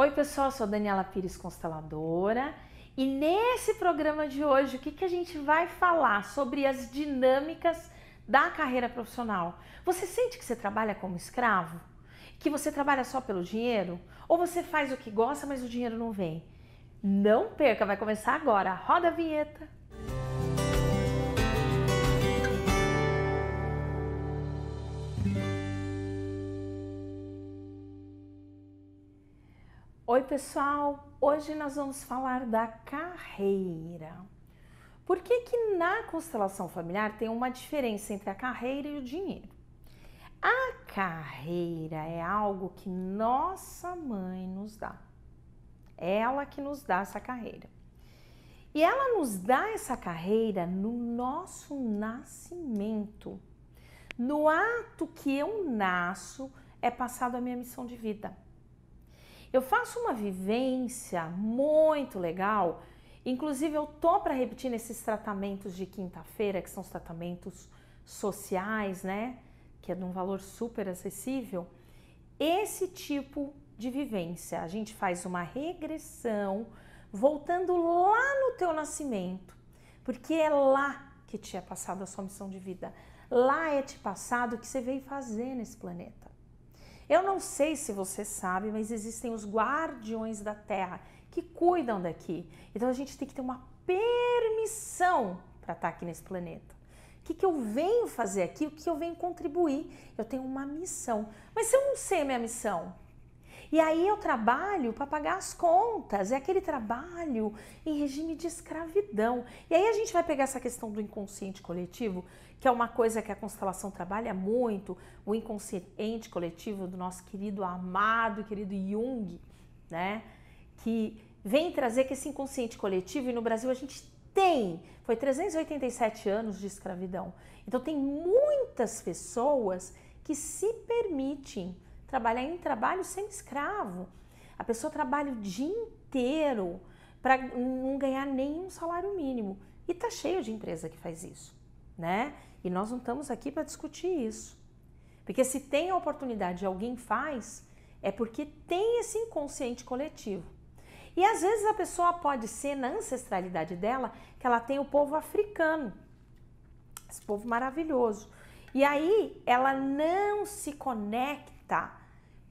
Oi, pessoal, sou Daniela Pires, consteladora, e nesse programa de hoje, o que, que a gente vai falar sobre as dinâmicas da carreira profissional? Você sente que você trabalha como escravo? Que você trabalha só pelo dinheiro? Ou você faz o que gosta, mas o dinheiro não vem? Não perca, vai começar agora. Roda a vinheta! Oi, pessoal! Hoje nós vamos falar da carreira. Por que, que na constelação familiar tem uma diferença entre a carreira e o dinheiro? A carreira é algo que nossa mãe nos dá. Ela que nos dá essa carreira. E ela nos dá essa carreira no nosso nascimento. No ato que eu nasço, é passado a minha missão de vida eu faço uma vivência muito legal. Inclusive, eu tô para repetir nesses tratamentos de quinta-feira, que são os tratamentos sociais, né? Que é de um valor super acessível. Esse tipo de vivência, a gente faz uma regressão voltando lá no teu nascimento, porque é lá que te é passada a sua missão de vida, lá é te passado o que você veio fazer nesse planeta. Eu não sei se você sabe, mas existem os guardiões da terra que cuidam daqui. Então a gente tem que ter uma permissão para estar tá aqui nesse planeta. O que, que eu venho fazer aqui? O que eu venho contribuir? Eu tenho uma missão. Mas se eu não sei a minha missão, e aí eu trabalho para pagar as contas, é aquele trabalho em regime de escravidão. E aí a gente vai pegar essa questão do inconsciente coletivo, que é uma coisa que a constelação trabalha muito, o inconsciente coletivo do nosso querido amado, querido Jung, né? Que vem trazer que esse inconsciente coletivo, e no Brasil a gente tem, foi 387 anos de escravidão. Então tem muitas pessoas que se permitem trabalhar em trabalho sem escravo. A pessoa trabalha o dia inteiro para não ganhar nenhum salário mínimo. E tá cheio de empresa que faz isso, né? E nós não estamos aqui para discutir isso. Porque se tem a oportunidade e alguém faz, é porque tem esse inconsciente coletivo. E às vezes a pessoa pode ser na ancestralidade dela que ela tem o povo africano, esse povo maravilhoso. E aí ela não se conecta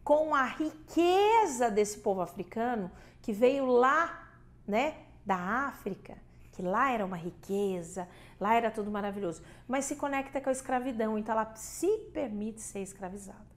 com a riqueza desse povo africano que veio lá, né, da África, que lá era uma riqueza, lá era tudo maravilhoso, mas se conecta com a escravidão, então ela se permite ser escravizada.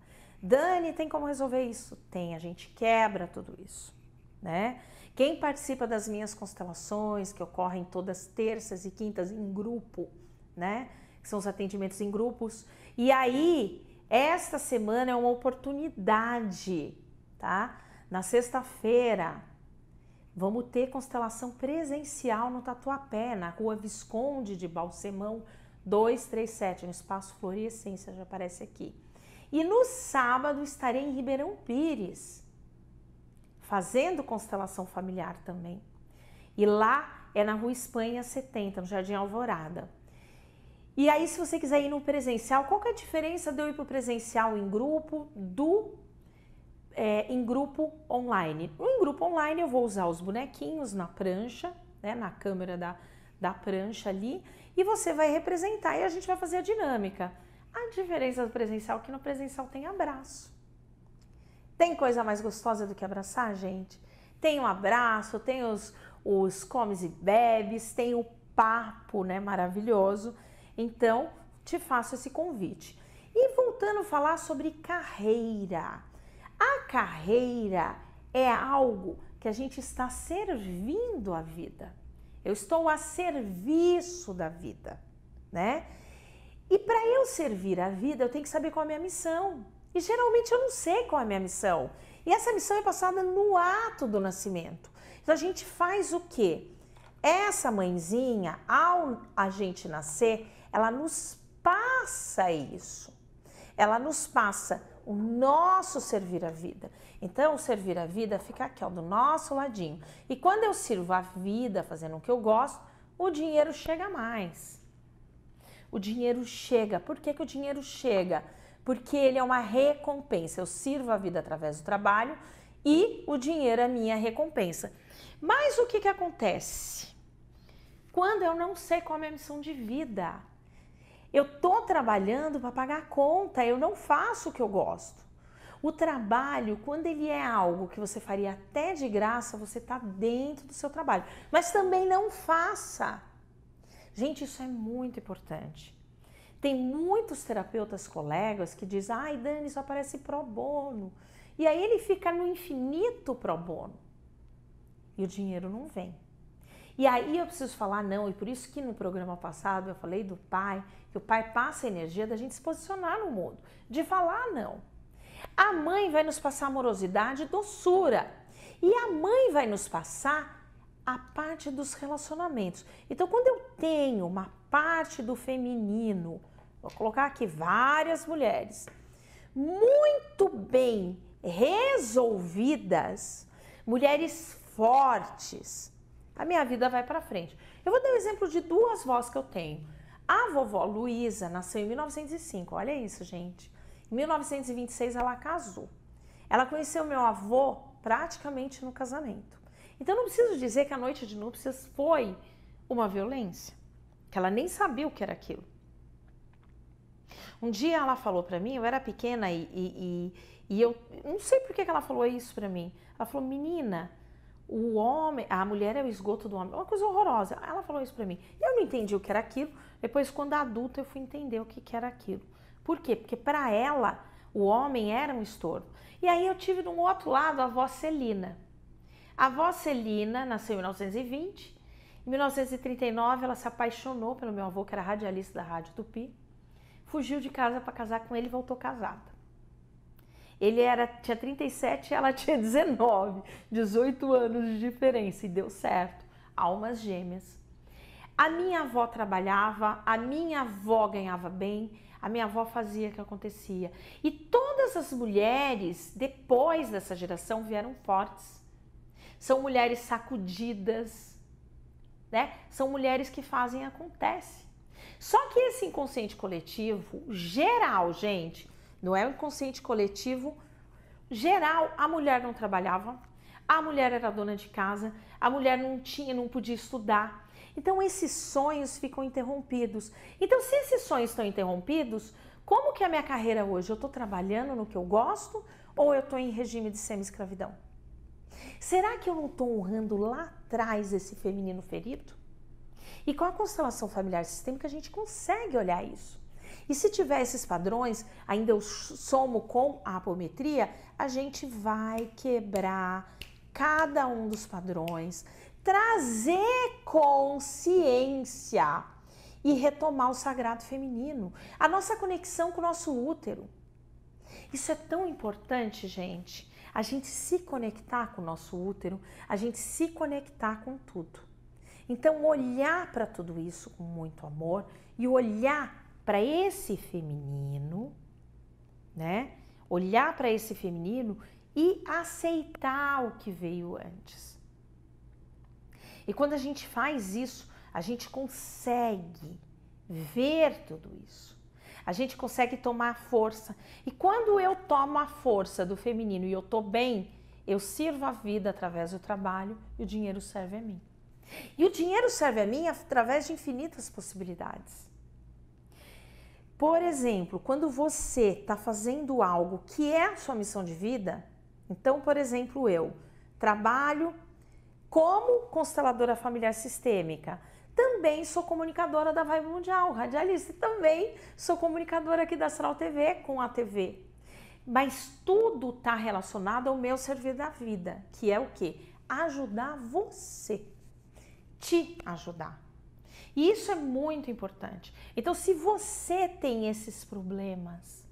Dani, tem como resolver isso? Tem, a gente quebra tudo isso, né? Quem participa das minhas constelações, que ocorrem todas terças e quintas em grupo, né? Que são os atendimentos em grupos. E aí, esta semana é uma oportunidade, tá? Na sexta-feira, vamos ter constelação presencial no Tatuapé, na rua Visconde de Balsemão 237, no Espaço Florescência, já aparece aqui. E no sábado estarei em Ribeirão Pires, fazendo constelação familiar também. E lá é na Rua Espanha 70, no Jardim Alvorada. E aí, se você quiser ir no presencial, qual que é a diferença de eu ir para o presencial em grupo do é, em grupo online? Em grupo online eu vou usar os bonequinhos na prancha, né, na câmera da, da prancha ali, e você vai representar e a gente vai fazer a dinâmica. A diferença do presencial é que no presencial tem abraço. Tem coisa mais gostosa do que abraçar, gente? Tem o um abraço, tem os, os comes e bebes, tem o papo, né, maravilhoso. Então, te faço esse convite. E voltando a falar sobre carreira. A carreira é algo que a gente está servindo a vida. Eu estou a serviço da vida, né? E para eu servir a vida, eu tenho que saber qual é a minha missão. E geralmente eu não sei qual é a minha missão. E essa missão é passada no ato do nascimento. Então a gente faz o quê? Essa mãezinha, ao a gente nascer, ela nos passa isso. Ela nos passa o nosso servir a vida. Então, servir a vida fica aqui, ó, do nosso ladinho. E quando eu sirvo a vida fazendo o que eu gosto, o dinheiro chega mais. O dinheiro chega. Por que, que o dinheiro chega? Porque ele é uma recompensa. Eu sirvo a vida através do trabalho e o dinheiro é minha recompensa. Mas o que, que acontece? Quando eu não sei qual é a minha missão de vida, eu tô trabalhando para pagar a conta, eu não faço o que eu gosto. O trabalho, quando ele é algo que você faria até de graça, você está dentro do seu trabalho. Mas também não faça. Gente, isso é muito importante. Tem muitos terapeutas colegas que dizem, ai Dani, só aparece pro bono. E aí ele fica no infinito pro bono. E o dinheiro não vem. E aí eu preciso falar não, e por isso que no programa passado eu falei do pai, que o pai passa a energia da gente se posicionar no mundo, de falar não. A mãe vai nos passar amorosidade e doçura. E a mãe vai nos passar a parte dos relacionamentos. Então, quando eu tenho uma parte do feminino, vou colocar aqui várias mulheres, muito bem resolvidas, mulheres fortes, a minha vida vai para frente. Eu vou dar um exemplo de duas vozes que eu tenho. A vovó Luísa nasceu em 1905, olha isso, gente. Em 1926 ela casou. Ela conheceu meu avô praticamente no casamento. Então não preciso dizer que a noite de núpcias foi uma violência, que ela nem sabia o que era aquilo. Um dia ela falou para mim, eu era pequena e, e, e, e eu não sei por que ela falou isso para mim. Ela falou, menina, o homem, a mulher é o esgoto do homem. Uma coisa horrorosa. Ela falou isso para mim. Eu não entendi o que era aquilo. Depois, quando adulta, eu fui entender o que, era aquilo. Por quê? Porque para ela, o homem era um estorvo. E aí eu tive do outro lado a avó Celina. A avó Celina nasceu em 1920. Em 1939, ela se apaixonou pelo meu avô, que era radialista da Rádio Tupi fugiu de casa para casar com ele e voltou casada. Ele era, tinha 37 ela tinha 19, 18 anos de diferença e deu certo. Almas gêmeas. A minha avó trabalhava, a minha avó ganhava bem, a minha avó fazia o que acontecia. E todas as mulheres depois dessa geração vieram fortes. São mulheres sacudidas, né? São mulheres que fazem acontece. Só que esse inconsciente coletivo geral, gente, não é o um inconsciente coletivo geral. A mulher não trabalhava, a mulher era dona de casa, a mulher não tinha, não podia estudar. Então esses sonhos ficam interrompidos. Então se esses sonhos estão interrompidos, como que é a minha carreira hoje? Eu estou trabalhando no que eu gosto ou eu estou em regime de semi-escravidão? Será que eu não estou honrando lá atrás esse feminino ferido? E com a constelação familiar sistêmica, a gente consegue olhar isso. E se tiver esses padrões, ainda eu somo com a apometria, a gente vai quebrar cada um dos padrões, trazer consciência e retomar o sagrado feminino, a nossa conexão com o nosso útero. Isso é tão importante, gente. A gente se conectar com o nosso útero, a gente se conectar com tudo. Então, olhar para tudo isso com muito amor e olhar para esse feminino, né? Olhar para esse feminino e aceitar o que veio antes. E quando a gente faz isso, a gente consegue ver tudo isso. A gente consegue tomar a força. E quando eu tomo a força do feminino e eu tô bem, eu sirvo a vida através do trabalho e o dinheiro serve a mim. E o dinheiro serve a mim através de infinitas possibilidades. Por exemplo, quando você está fazendo algo que é a sua missão de vida, então, por exemplo, eu trabalho como consteladora familiar sistêmica, também sou comunicadora da Vibe Mundial, radialista, também sou comunicadora aqui da Astral TV com a TV. Mas tudo está relacionado ao meu servir da vida, que é o que? Ajudar você te ajudar. E isso é muito importante. Então, se você tem esses problemas,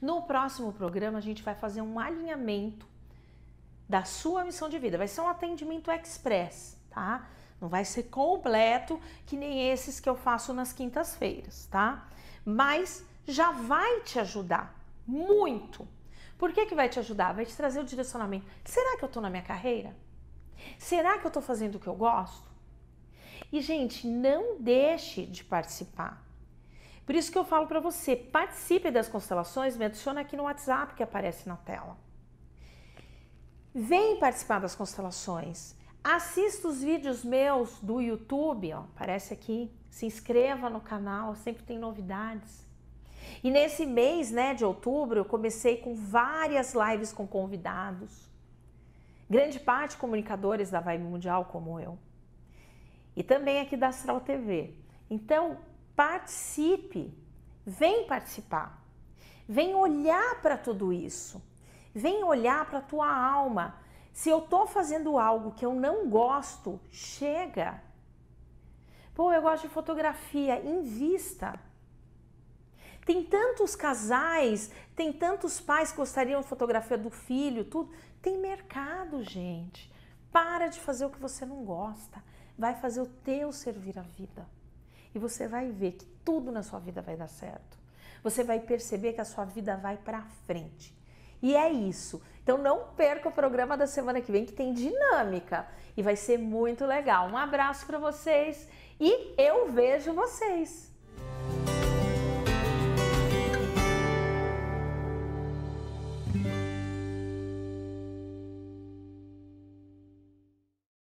no próximo programa a gente vai fazer um alinhamento da sua missão de vida. Vai ser um atendimento express, tá? Não vai ser completo que nem esses que eu faço nas quintas-feiras, tá? Mas já vai te ajudar muito. Por que, que vai te ajudar? Vai te trazer o direcionamento. Será que eu estou na minha carreira? Será que eu estou fazendo o que eu gosto? E, gente, não deixe de participar. Por isso que eu falo para você, participe das constelações, me adiciona aqui no WhatsApp que aparece na tela. Vem participar das constelações. Assista os vídeos meus do YouTube, ó, aparece aqui. Se inscreva no canal, sempre tem novidades. E nesse mês, né, de outubro, eu comecei com várias lives com convidados. Grande parte comunicadores da Vibe Mundial como eu e também aqui da Astral TV. Então, participe, vem participar, vem olhar para tudo isso, vem olhar para a tua alma. Se eu estou fazendo algo que eu não gosto, chega. Pô, eu gosto de fotografia, invista. Tem tantos casais, tem tantos pais que gostariam de fotografia do filho, tudo. Tem mercado, gente. Para de fazer o que você não gosta vai fazer o teu servir a vida. E você vai ver que tudo na sua vida vai dar certo. Você vai perceber que a sua vida vai para frente. E é isso. Então não perca o programa da semana que vem que tem dinâmica e vai ser muito legal. Um abraço para vocês e eu vejo vocês.